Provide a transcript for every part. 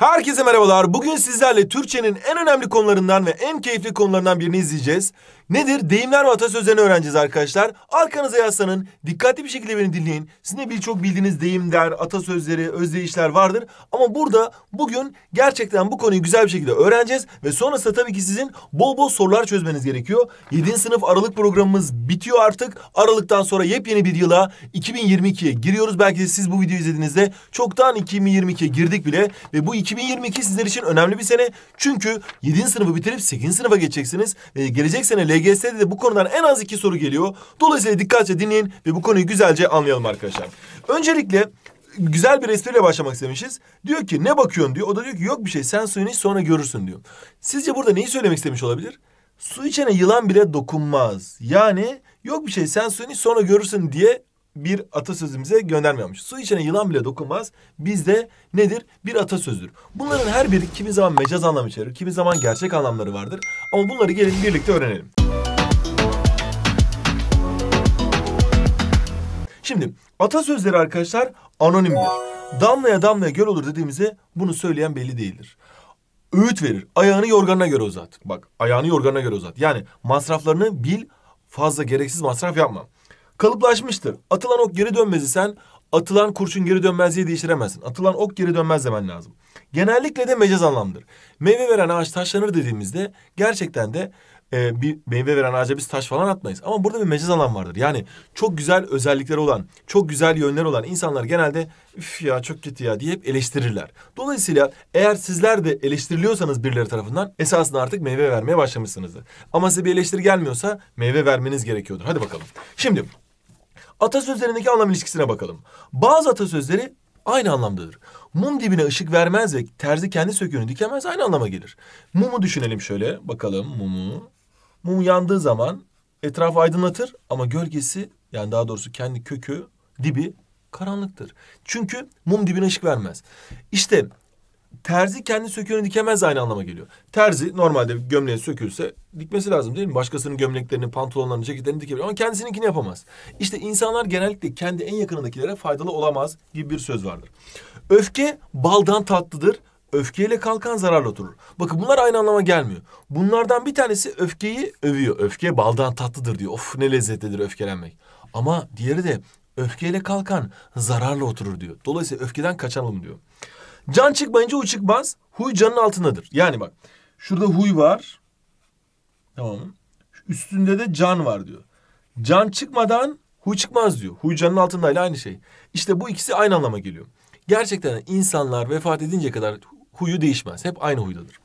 Herkese merhabalar. Bugün sizlerle Türkçenin en önemli konularından ve en keyifli konularından birini izleyeceğiz. Nedir? Deyimler ve atasözlerini öğreneceğiz arkadaşlar. Arkanıza yaslanın, dikkatli bir şekilde beni dinleyin. Sizin de birçok bildiğiniz deyimler, atasözleri, özdeyişler vardır. Ama burada bugün gerçekten bu konuyu güzel bir şekilde öğreneceğiz. Ve sonrasında tabii ki sizin bol bol sorular çözmeniz gerekiyor. 7. sınıf Aralık programımız bitiyor artık. Aralıktan sonra yepyeni bir yıla 2022'ye giriyoruz. Belki de siz bu videoyu izlediğinizde çoktan 2022'ye girdik bile. Ve bu 2022 sizler için önemli bir sene. Çünkü 7. sınıfı bitirip 8. sınıfa geçeceksiniz. Ve gelecek sene LGS'de de bu konudan en az iki soru geliyor. Dolayısıyla dikkatçe dinleyin ve bu konuyu güzelce anlayalım arkadaşlar. Öncelikle güzel bir espriyle başlamak istemişiz. Diyor ki ne bakıyorsun diyor. O da diyor ki yok bir şey sen suyunu iç sonra görürsün diyor. Sizce burada neyi söylemek istemiş olabilir? Su içene yılan bile dokunmaz. Yani yok bir şey sen suyunu iç sonra görürsün diye bir atasözümüze göndermiyormuş. Su içene yılan bile dokunmaz. Bizde nedir? Bir atasözdür. Bunların her biri kimi zaman mecaz anlam içerir, kimi zaman gerçek anlamları vardır. Ama bunları gelin birlikte öğrenelim. Şimdi atasözleri arkadaşlar anonimdir. Damlaya damlaya göl olur dediğimize bunu söyleyen belli değildir. Öğüt verir. Ayağını yorganına göre uzat. Bak ayağını yorganına göre uzat. Yani masraflarını bil fazla gereksiz masraf yapma. Kalıplaşmıştır. Atılan ok geri dönmez sen atılan kurşun geri dönmez diye değiştiremezsin. Atılan ok geri dönmez demen lazım. Genellikle de mecaz anlamdır. Meyve veren ağaç taşlanır dediğimizde gerçekten de e, bir meyve veren ağaca biz taş falan atmayız. Ama burada bir mecaz alan vardır. Yani çok güzel özellikleri olan, çok güzel yönleri olan insanlar genelde üf ya çok kötü ya diye hep eleştirirler. Dolayısıyla eğer sizler de eleştiriliyorsanız birileri tarafından esasında artık meyve vermeye başlamışsınızdır. Ama size bir eleştiri gelmiyorsa meyve vermeniz gerekiyordur. Hadi bakalım. Şimdi atasözlerindeki anlam ilişkisine bakalım. Bazı atasözleri aynı anlamdadır. Mum dibine ışık vermez ve terzi kendi söküğünü dikemez aynı anlama gelir. Mumu düşünelim şöyle. Bakalım mumu. Mum yandığı zaman etrafı aydınlatır ama gölgesi yani daha doğrusu kendi kökü dibi karanlıktır. Çünkü mum dibine ışık vermez. İşte terzi kendi söküğünü dikemez aynı anlama geliyor. Terzi normalde gömleği sökülse dikmesi lazım değil mi? Başkasının gömleklerini, pantolonlarını, ceketlerini dikebilir ama kendisininkini yapamaz. İşte insanlar genellikle kendi en yakınındakilere faydalı olamaz gibi bir söz vardır. Öfke baldan tatlıdır, Öfkeyle kalkan zararla oturur. Bakın bunlar aynı anlama gelmiyor. Bunlardan bir tanesi öfkeyi övüyor. Öfke baldan tatlıdır diyor. Of ne lezzetlidir öfkelenmek. Ama diğeri de öfkeyle kalkan zararla oturur diyor. Dolayısıyla öfkeden kaçalım diyor. Can çıkmayınca huy çıkmaz. Huy canın altındadır. Yani bak şurada huy var. Tamam mı? Üstünde de can var diyor. Can çıkmadan hu çıkmaz diyor. Huy canın altındayla aynı şey. İşte bu ikisi aynı anlama geliyor. Gerçekten insanlar vefat edince kadar huyu değişmez. Hep aynı huydadır.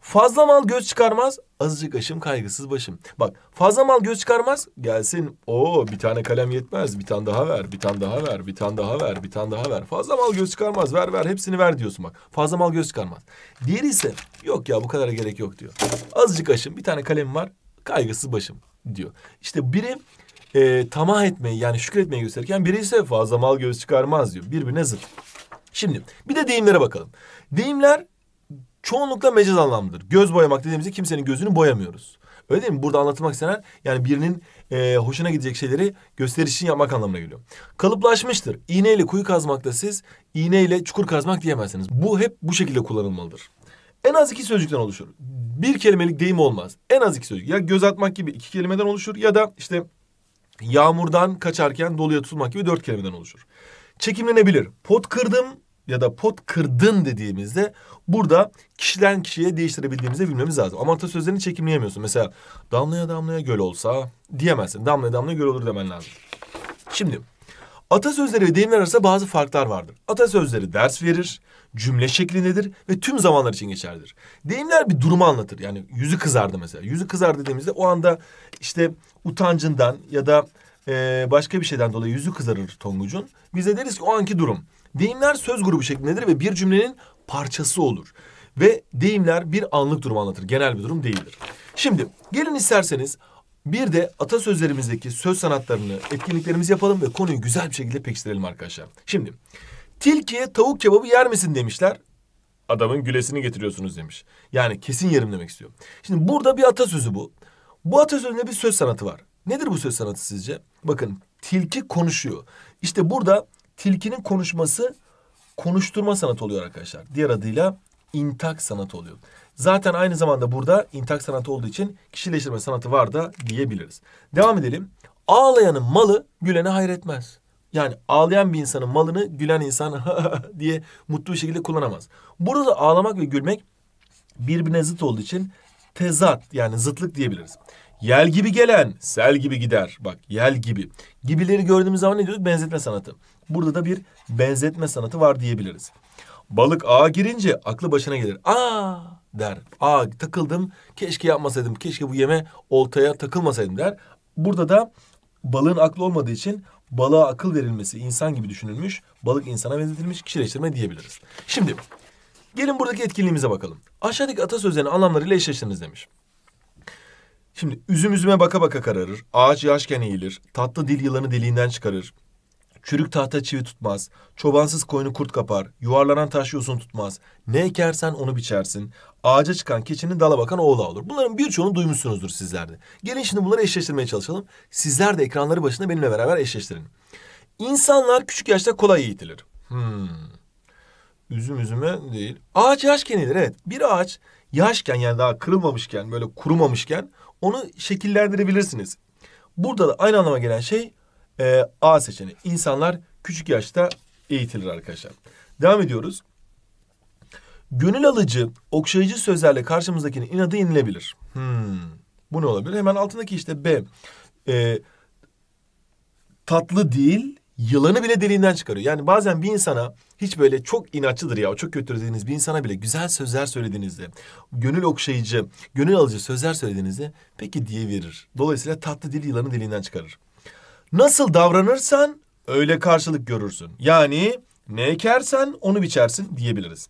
Fazla mal göz çıkarmaz, azıcık aşım kaygısız başım. Bak fazla mal göz çıkarmaz, gelsin o bir tane kalem yetmez, bir tane daha ver, bir tane daha ver, bir tane daha ver, bir tane daha ver. Fazla mal göz çıkarmaz, ver ver hepsini ver diyorsun bak. Fazla mal göz çıkarmaz. Diğeri ise yok ya bu kadara gerek yok diyor. Azıcık aşım, bir tane kalem var, kaygısız başım diyor. İşte biri e, tamah etmeyi yani şükretmeyi gösterirken biri ise fazla mal göz çıkarmaz diyor. Birbirine zıt. Şimdi bir de deyimlere bakalım. Deyimler çoğunlukla mecaz anlamlıdır. Göz boyamak dediğimizde kimsenin gözünü boyamıyoruz. Öyle değil mi? Burada anlatmak istenen yani birinin e, hoşuna gidecek şeyleri gösteriş için yapmak anlamına geliyor. Kalıplaşmıştır. İğneyle kuyu kazmakta siz iğneyle çukur kazmak diyemezsiniz. Bu hep bu şekilde kullanılmalıdır. En az iki sözcükten oluşur. Bir kelimelik deyim olmaz. En az iki sözcük. Ya göz atmak gibi iki kelimeden oluşur ya da işte yağmurdan kaçarken doluya tutulmak gibi dört kelimeden oluşur çekimlenebilir. Pot kırdım ya da pot kırdın dediğimizde burada kişiden kişiye değiştirebildiğimizi bilmemiz lazım. Ama atasözlerini çekimleyemiyorsun. Mesela damlaya damlaya göl olsa diyemezsin. Damlaya damlaya göl olur demen lazım. Şimdi atasözleri ve deyimler arasında bazı farklar vardır. Atasözleri ders verir, cümle şeklindedir ve tüm zamanlar için geçerlidir. Deyimler bir durumu anlatır. Yani yüzü kızardı mesela. Yüzü kızar dediğimizde o anda işte utancından ya da e, başka bir şeyden dolayı yüzü kızarır Tonguç'un. Biz de deriz ki o anki durum. Deyimler söz grubu şeklindedir ve bir cümlenin parçası olur. Ve deyimler bir anlık durum anlatır. Genel bir durum değildir. Şimdi gelin isterseniz bir de atasözlerimizdeki söz sanatlarını etkinliklerimiz yapalım ve konuyu güzel bir şekilde pekiştirelim arkadaşlar. Şimdi tilkiye tavuk kebabı yer misin demişler. Adamın gülesini getiriyorsunuz demiş. Yani kesin yerim demek istiyor. Şimdi burada bir atasözü bu. Bu atasözünde bir söz sanatı var. Nedir bu söz sanatı sizce? Bakın tilki konuşuyor. İşte burada tilkinin konuşması konuşturma sanatı oluyor arkadaşlar. Diğer adıyla intak sanatı oluyor. Zaten aynı zamanda burada intak sanatı olduğu için kişileştirme sanatı var da diyebiliriz. Devam edelim. Ağlayanın malı gülene hayretmez. Yani ağlayan bir insanın malını gülen insan diye mutlu bir şekilde kullanamaz. Burada ağlamak ve gülmek birbirine zıt olduğu için tezat yani zıtlık diyebiliriz. Yel gibi gelen sel gibi gider. Bak yel gibi. Gibileri gördüğümüz zaman ne diyorduk? Benzetme sanatı. Burada da bir benzetme sanatı var diyebiliriz. Balık ağa girince aklı başına gelir. Aa der. Aa takıldım. Keşke yapmasaydım. Keşke bu yeme oltaya takılmasaydım der. Burada da balığın aklı olmadığı için balığa akıl verilmesi insan gibi düşünülmüş. Balık insana benzetilmiş kişileştirme diyebiliriz. Şimdi gelin buradaki etkinliğimize bakalım. Aşağıdaki atasözlerini anlamlarıyla eşleştiriniz demiş. Şimdi üzüm üzüme baka baka kararır, ağaç yaşken eğilir, tatlı dil yılanı deliğinden çıkarır. Çürük tahta çivi tutmaz, çobansız koyunu kurt kapar, yuvarlanan taş yosun tutmaz. Ne ekersen onu biçersin, ağaca çıkan keçinin dala bakan oğlu olur. Bunların birçoğunu duymuşsunuzdur sizlerde. Gelin şimdi bunları eşleştirmeye çalışalım. Sizler de ekranları başında benimle beraber eşleştirin. İnsanlar küçük yaşta kolay eğitilir. Hmm. Üzüm üzüme değil. Ağaç yaşken eğilir evet. Bir ağaç yaşken yani daha kırılmamışken böyle kurumamışken onu şekillendirebilirsiniz. Burada da aynı anlama gelen şey e, A seçeneği. İnsanlar küçük yaşta eğitilir arkadaşlar. Devam ediyoruz. Gönül alıcı, okşayıcı sözlerle karşımızdakinin inadı yenilebilir. Hmm. Bu ne olabilir? Hemen altındaki işte B. E, tatlı değil, yılanı bile deliğinden çıkarıyor. Yani bazen bir insana hiç böyle çok inatçıdır ya çok kötü dediğiniz bir insana bile güzel sözler söylediğinizde gönül okşayıcı, gönül alıcı sözler söylediğinizde peki diye verir. Dolayısıyla tatlı dil yılanı deliğinden çıkarır. Nasıl davranırsan öyle karşılık görürsün. Yani ne ekersen onu biçersin diyebiliriz.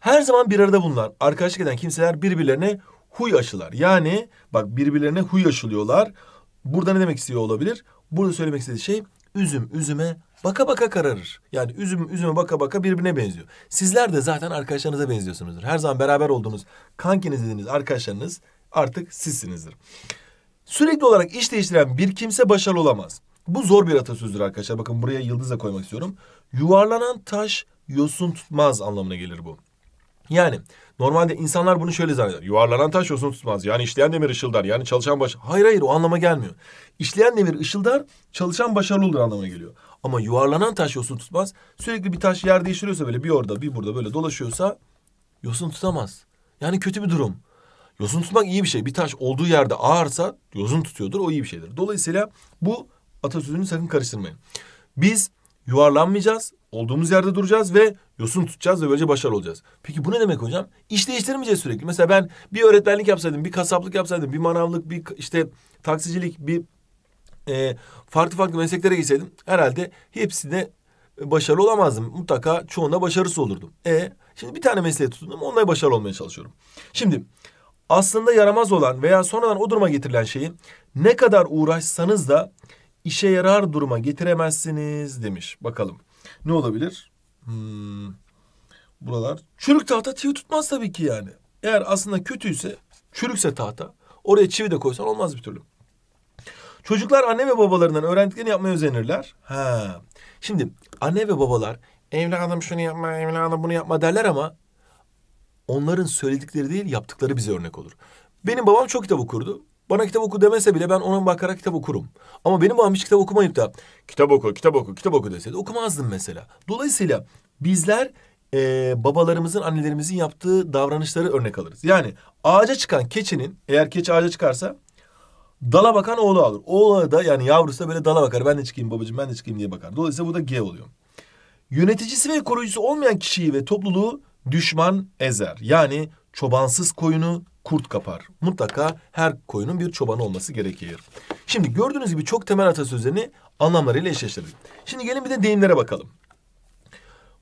Her zaman bir arada bulunan arkadaşlık eden kimseler birbirlerine huy aşılar. Yani bak birbirlerine huy aşılıyorlar. Burada ne demek istiyor olabilir? Burada söylemek istediği şey Üzüm üzüme baka baka kararır. Yani üzüm üzüme baka baka birbirine benziyor. Sizler de zaten arkadaşlarınıza benziyorsunuzdur. Her zaman beraber olduğunuz, kankiniz dediğiniz arkadaşlarınız artık sizsinizdir. Sürekli olarak iş değiştiren bir kimse başarılı olamaz. Bu zor bir atasözüdür arkadaşlar. Bakın buraya yıldızla koymak istiyorum. Yuvarlanan taş yosun tutmaz anlamına gelir bu. Yani normalde insanlar bunu şöyle zanneder. Yuvarlanan taş yosun tutmaz. Yani işleyen demir ışıldar. Yani çalışan baş... Hayır hayır o anlama gelmiyor. İşleyen demir ışıldar çalışan başarılıdır anlamına geliyor. Ama yuvarlanan taş yosun tutmaz. Sürekli bir taş yer değiştiriyorsa böyle bir orada bir burada böyle dolaşıyorsa yosun tutamaz. Yani kötü bir durum. Yosun tutmak iyi bir şey. Bir taş olduğu yerde ağırsa yosun tutuyordur. O iyi bir şeydir. Dolayısıyla bu atasözünü sakın karıştırmayın. Biz yuvarlanmayacağız olduğumuz yerde duracağız ve yosun tutacağız ve böylece başarılı olacağız. Peki bu ne demek hocam? İş değiştirmeyeceğiz sürekli. Mesela ben bir öğretmenlik yapsaydım, bir kasaplık yapsaydım, bir manavlık, bir işte taksicilik, bir e, farklı farklı mesleklere gitseydim herhalde hepsinde başarılı olamazdım. Mutlaka çoğunda başarısız olurdum. E şimdi bir tane mesleğe tutundum, onunla başarılı olmaya çalışıyorum. Şimdi aslında yaramaz olan veya sonradan o duruma getirilen şeyi ne kadar uğraşsanız da işe yarar duruma getiremezsiniz demiş. Bakalım ne olabilir? Hmm, buralar. Çürük tahta çivi tutmaz tabii ki yani. Eğer aslında kötüyse, çürükse tahta, oraya çivi de koysan olmaz bir türlü. Çocuklar anne ve babalarından öğrendiklerini yapmaya özenirler. Ha. Şimdi anne ve babalar evladım şunu yapma, evladım bunu yapma derler ama onların söyledikleri değil yaptıkları bize örnek olur. Benim babam çok kitap okurdu. Bana kitap oku demese bile ben ona bakarak kitap okurum. Ama benim babam hiç kitap okumayıp da kitap oku, kitap oku, kitap oku deseydi okumazdım mesela. Dolayısıyla bizler e, babalarımızın, annelerimizin yaptığı davranışları örnek alırız. Yani ağaca çıkan keçinin, eğer keçi ağaca çıkarsa dala bakan oğlu alır. Oğlu da yani yavrusu da böyle dala bakar. Ben de çıkayım babacığım, ben de çıkayım diye bakar. Dolayısıyla bu da G oluyor. Yöneticisi ve koruyucusu olmayan kişiyi ve topluluğu düşman ezer. Yani çobansız koyunu kurt kapar. Mutlaka her koyunun bir çobanı olması gerekir. Şimdi gördüğünüz gibi çok temel atasözlerini anlamlarıyla eşleştirdik. Şimdi gelin bir de deyimlere bakalım.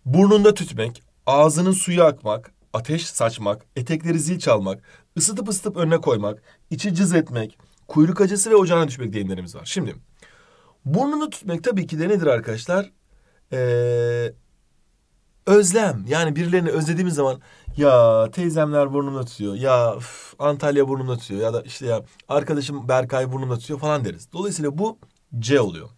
Burnunda tütmek, ağzının suyu akmak, ateş saçmak, etekleri zil çalmak, ısıtıp ısıtıp önüne koymak, içi cız etmek, kuyruk acısı ve ocağına düşmek deyimlerimiz var. Şimdi burnunu tütmek tabii ki de nedir arkadaşlar? Ee, özlem. Yani birilerini özlediğimiz zaman ya teyzemler burnumda tutuyor. Ya üf, Antalya burnumda tutuyor. Ya da işte ya arkadaşım Berkay burnumda tutuyor falan deriz. Dolayısıyla bu C oluyor.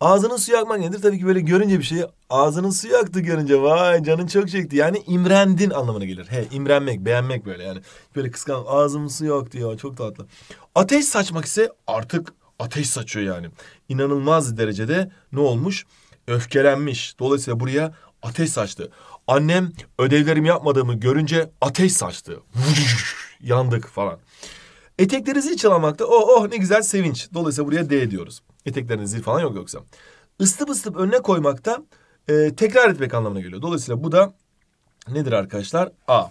Ağzının suyu akmak nedir? Tabii ki böyle görünce bir şeyi ağzının suyu aktı görünce vay canın çok çekti. Yani imrendin anlamına gelir. He imrenmek, beğenmek böyle yani. Böyle kıskan ağzım suyu aktı ya çok tatlı. Ateş saçmak ise artık ateş saçıyor yani. İnanılmaz derecede ne olmuş? Öfkelenmiş. Dolayısıyla buraya ateş saçtı. Annem ödevlerimi yapmadığımı görünce ateş saçtı. Yandık falan. Etekleri çalamakta oh oh ne güzel sevinç. Dolayısıyla buraya D diyoruz. Eteklerinin falan yok yoksa. Islıp ıslıp önüne koymakta e, tekrar etmek anlamına geliyor. Dolayısıyla bu da nedir arkadaşlar? A.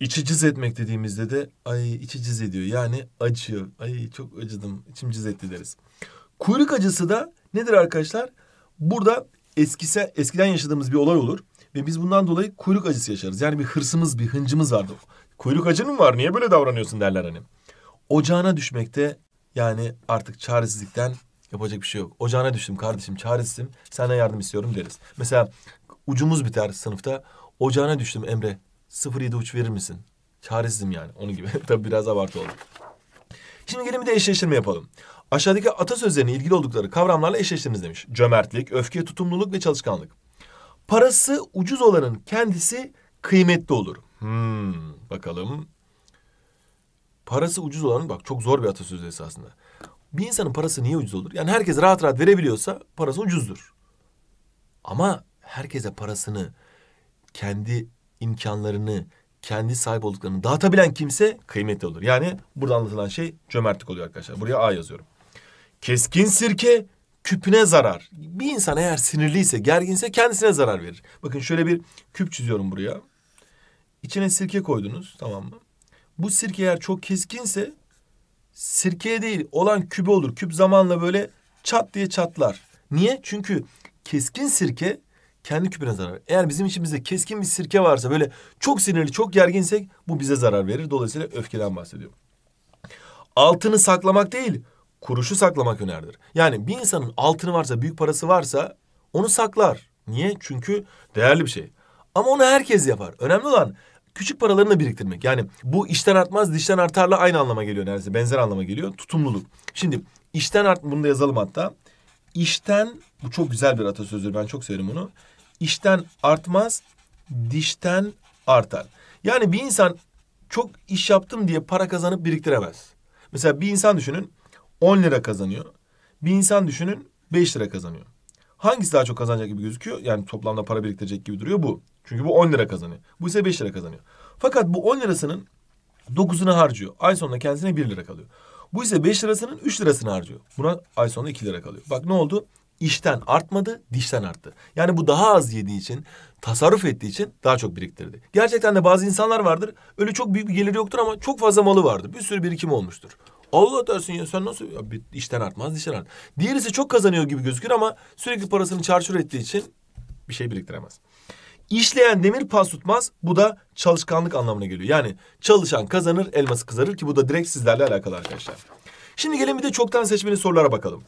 İçi cız etmek dediğimizde de ay içi cız ediyor. Yani acıyor. Ay çok acıdım. İçim cız etti deriz. Kuyruk acısı da nedir arkadaşlar? Burada eskise, eskiden yaşadığımız bir olay olur. Ve biz bundan dolayı kuyruk acısı yaşarız. Yani bir hırsımız, bir hıncımız vardı. Kuyruk acın mı var? Niye böyle davranıyorsun derler hani. Ocağına düşmekte yani artık çaresizlikten yapacak bir şey yok. Ocağına düştüm kardeşim çaresizim sana yardım istiyorum deriz. Mesela ucumuz biter sınıfta. Ocağına düştüm Emre 07 uç verir misin? Çaresizim yani onun gibi. Tabii biraz abartı oldu. Şimdi gelin bir de eşleştirme yapalım. Aşağıdaki atasözlerine ilgili oldukları kavramlarla eşleştiriniz demiş. Cömertlik, öfke, tutumluluk ve çalışkanlık. Parası ucuz olanın kendisi kıymetli olur. Hmm, bakalım. Parası ucuz olanın bak çok zor bir atasözü esasında. Bir insanın parası niye ucuz olur? Yani herkes rahat rahat verebiliyorsa parası ucuzdur. Ama herkese parasını, kendi imkanlarını, kendi sahip olduklarını dağıtabilen kimse kıymetli olur. Yani burada anlatılan şey cömertlik oluyor arkadaşlar. Buraya A yazıyorum. Keskin sirke küpüne zarar. Bir insan eğer sinirliyse, gerginse kendisine zarar verir. Bakın şöyle bir küp çiziyorum buraya. İçine sirke koydunuz tamam mı? Bu sirke eğer çok keskinse sirkeye değil olan kübe olur. Küp zamanla böyle çat diye çatlar. Niye? Çünkü keskin sirke kendi küpüne zarar. Eğer bizim içimizde keskin bir sirke varsa böyle çok sinirli, çok gerginsek bu bize zarar verir. Dolayısıyla öfkeden bahsediyorum. Altını saklamak değil, kuruşu saklamak önerdir. Yani bir insanın altını varsa, büyük parası varsa onu saklar. Niye? Çünkü değerli bir şey. Ama onu herkes yapar. Önemli olan küçük paralarını biriktirmek. Yani bu işten artmaz, dişten artarla aynı anlama geliyor neredeyse. Benzer anlama geliyor. Tutumluluk. Şimdi işten art bunu da yazalım hatta. İşten bu çok güzel bir atasözüdür. Ben çok severim bunu. İşten artmaz, dişten artar. Yani bir insan çok iş yaptım diye para kazanıp biriktiremez. Mesela bir insan düşünün 10 lira kazanıyor. Bir insan düşünün 5 lira kazanıyor. Hangisi daha çok kazanacak gibi gözüküyor? Yani toplamda para biriktirecek gibi duruyor bu. Çünkü bu 10 lira kazanıyor. Bu ise 5 lira kazanıyor. Fakat bu 10 lirasının 9'unu harcıyor. Ay sonunda kendisine 1 lira kalıyor. Bu ise 5 lirasının 3 lirasını harcıyor. Buna ay sonunda 2 lira kalıyor. Bak ne oldu? İşten artmadı, dişten arttı. Yani bu daha az yediği için, tasarruf ettiği için daha çok biriktirdi. Gerçekten de bazı insanlar vardır. Öyle çok büyük bir geliri yoktur ama çok fazla malı vardır. Bir sürü birikim olmuştur. Allah dersin ya sen nasıl ya işten artmaz dişten art. Diğerisi çok kazanıyor gibi gözükür ama sürekli parasını çarçur ettiği için bir şey biriktiremez. İşleyen demir pas tutmaz. Bu da çalışkanlık anlamına geliyor. Yani çalışan kazanır, elması kızarır ki bu da direkt sizlerle alakalı arkadaşlar. Şimdi gelin bir de çoktan seçmeli sorulara bakalım.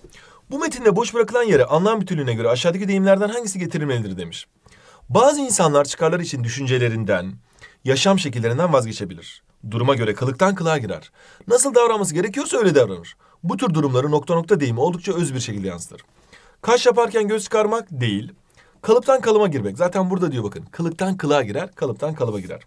Bu metinde boş bırakılan yere anlam bütünlüğüne göre aşağıdaki deyimlerden hangisi getirilmelidir demiş. Bazı insanlar çıkarlar için düşüncelerinden, yaşam şekillerinden vazgeçebilir. Duruma göre kılıktan kılığa girer. Nasıl davranması gerekiyorsa öyle davranır. Bu tür durumları nokta nokta deyimi oldukça öz bir şekilde yansıtır. Kaş yaparken göz çıkarmak değil. Kalıptan kalıma girmek. Zaten burada diyor bakın. Kılıktan kılığa girer, kalıptan kalıba girer.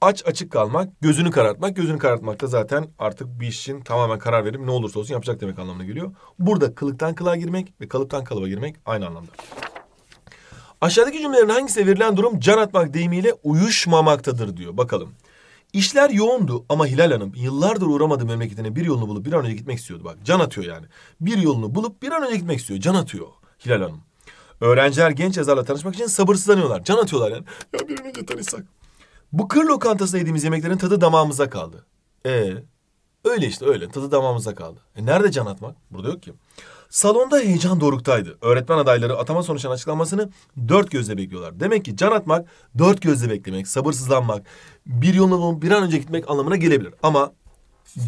Aç açık kalmak, gözünü karartmak. Gözünü karartmak da zaten artık bir işin tamamen karar verip ne olursa olsun yapacak demek anlamına geliyor. Burada kılıktan kılığa girmek ve kalıptan kalıba girmek aynı anlamda. Aşağıdaki cümlelerin hangisi verilen durum can atmak deyimiyle uyuşmamaktadır diyor. Bakalım. İşler yoğundu ama Hilal Hanım yıllardır uğramadığı memleketine bir yolunu bulup bir an önce gitmek istiyordu. Bak can atıyor yani. Bir yolunu bulup bir an önce gitmek istiyor. Can atıyor Hilal Hanım. Öğrenciler genç yazarla tanışmak için sabırsızlanıyorlar. Can atıyorlar yani. Ya bir an önce tanışsak. Bu kır lokantasında yediğimiz yemeklerin tadı damağımıza kaldı. Ee, öyle işte öyle tadı damağımıza kaldı. E nerede can atmak? Burada yok ki. Salonda heyecan doruktaydı. Öğretmen adayları atama sonuçlarının açıklanmasını dört gözle bekliyorlar. Demek ki can atmak dört gözle beklemek, sabırsızlanmak, bir yolun bir an önce gitmek anlamına gelebilir. Ama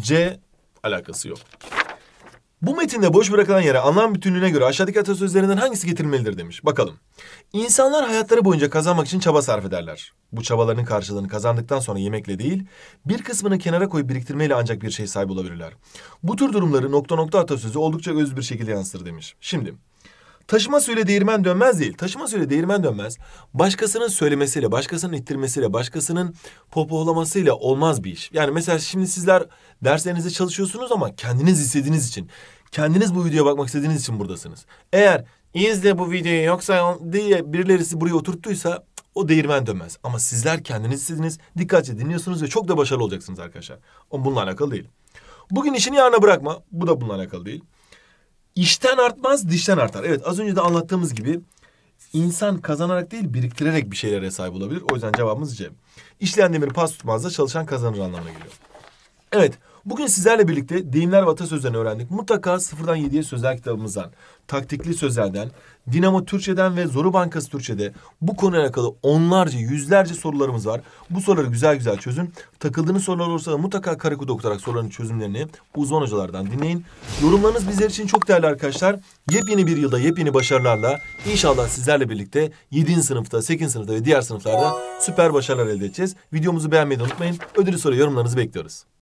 C alakası yok. Bu metinde boş bırakılan yere anlam bütünlüğüne göre aşağıdaki atasözlerinden hangisi getirilmelidir demiş. Bakalım. İnsanlar hayatları boyunca kazanmak için çaba sarf ederler. Bu çabaların karşılığını kazandıktan sonra yemekle değil, bir kısmını kenara koyup biriktirmeyle ancak bir şey sahip olabilirler. Bu tür durumları nokta nokta atasözü oldukça öz bir şekilde yansıtır demiş. Şimdi Taşıma söyle değirmen dönmez değil. Taşıma söyle değirmen dönmez. Başkasının söylemesiyle, başkasının ittirmesiyle, başkasının popohlamasıyla olmaz bir iş. Yani mesela şimdi sizler derslerinizde çalışıyorsunuz ama kendiniz istediğiniz için, kendiniz bu videoya bakmak istediğiniz için buradasınız. Eğer izle bu videoyu yoksa diye birileri sizi buraya oturttuysa o değirmen dönmez. Ama sizler kendiniz istediniz, dikkatle dinliyorsunuz ve çok da başarılı olacaksınız arkadaşlar. O bununla alakalı değil. Bugün işini yarına bırakma. Bu da bununla alakalı değil. İşten artmaz, dişten artar. Evet az önce de anlattığımız gibi insan kazanarak değil biriktirerek bir şeylere sahip olabilir. O yüzden cevabımız C. İşleyen demir pas tutmaz da çalışan kazanır anlamına geliyor. Evet, bugün sizlerle birlikte deyimler ve atasözlerini öğrendik. Mutlaka sıfırdan yediye sözler kitabımızdan, taktikli sözlerden, Dinamo Türkçe'den ve Zoru Bankası Türkçe'de bu konuyla alakalı onlarca, yüzlerce sorularımız var. Bu soruları güzel güzel çözün. Takıldığınız sorular olursa da mutlaka karakoda okutarak soruların çözümlerini uzman hocalardan dinleyin. Yorumlarınız bizler için çok değerli arkadaşlar. Yepyeni bir yılda yepyeni başarılarla inşallah sizlerle birlikte 7. sınıfta, 8. sınıfta ve diğer sınıflarda süper başarılar elde edeceğiz. Videomuzu beğenmeyi unutmayın. Ödülü soru yorumlarınızı bekliyoruz.